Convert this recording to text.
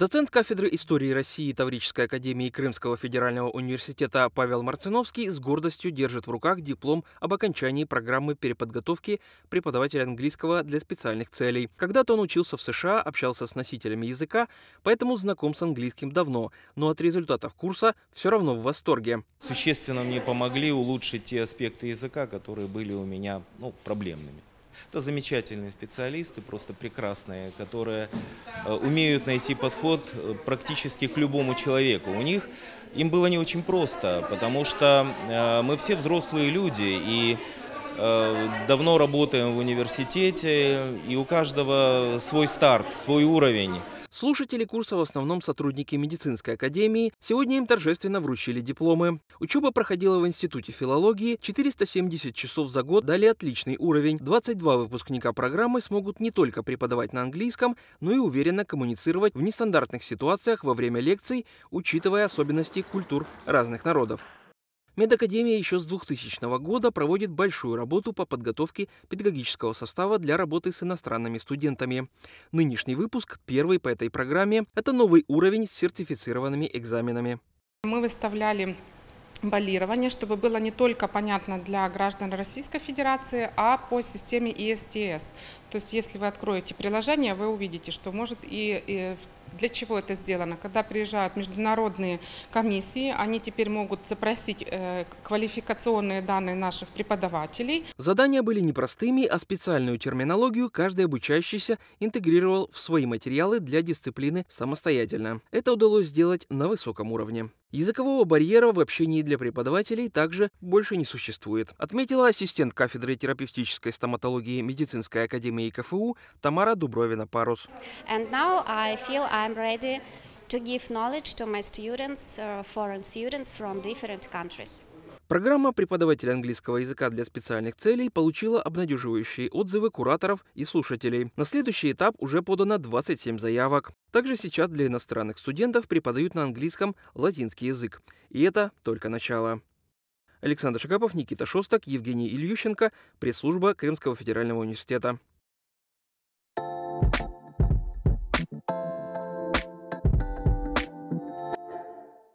Доцент кафедры истории России Таврической академии Крымского федерального университета Павел Марциновский с гордостью держит в руках диплом об окончании программы переподготовки преподавателя английского для специальных целей. Когда-то он учился в США, общался с носителями языка, поэтому знаком с английским давно, но от результатов курса все равно в восторге. Существенно мне помогли улучшить те аспекты языка, которые были у меня ну, проблемными. Это замечательные специалисты, просто прекрасные, которые э, умеют найти подход э, практически к любому человеку. У них им было не очень просто, потому что э, мы все взрослые люди и давно работаем в университете, и у каждого свой старт, свой уровень. Слушатели курса в основном сотрудники медицинской академии, сегодня им торжественно вручили дипломы. Учеба проходила в Институте филологии 470 часов за год, дали отличный уровень. 22 выпускника программы смогут не только преподавать на английском, но и уверенно коммуницировать в нестандартных ситуациях во время лекций, учитывая особенности культур разных народов. Медакадемия еще с 2000 года проводит большую работу по подготовке педагогического состава для работы с иностранными студентами. Нынешний выпуск, первый по этой программе, это новый уровень с сертифицированными экзаменами. Мы выставляли балирование, чтобы было не только понятно для граждан Российской Федерации, а по системе ИСТС. То есть, если вы откроете приложение, вы увидите, что может и, и для чего это сделано? Когда приезжают международные комиссии, они теперь могут запросить э, квалификационные данные наших преподавателей. Задания были непростыми, а специальную терминологию каждый обучающийся интегрировал в свои материалы для дисциплины самостоятельно. Это удалось сделать на высоком уровне. Языкового барьера в общении для преподавателей также больше не существует, отметила ассистент кафедры терапевтической стоматологии медицинской академии КФУ Тамара Дубровина-Парус. I'm ready to give knowledge to my students, uh, foreign students from different countries. Программа преподавателя английского языка для специальных целей получила обнадеживающие отзывы кураторов и слушателей. На следующий этап уже подано 27 заявок. Также сейчас для иностранных студентов преподают на английском латинский язык. И это только начало. Александр Шагапов, Никита Шостак, Евгений Ильющенко, пресс-служба Крымского федерального университета.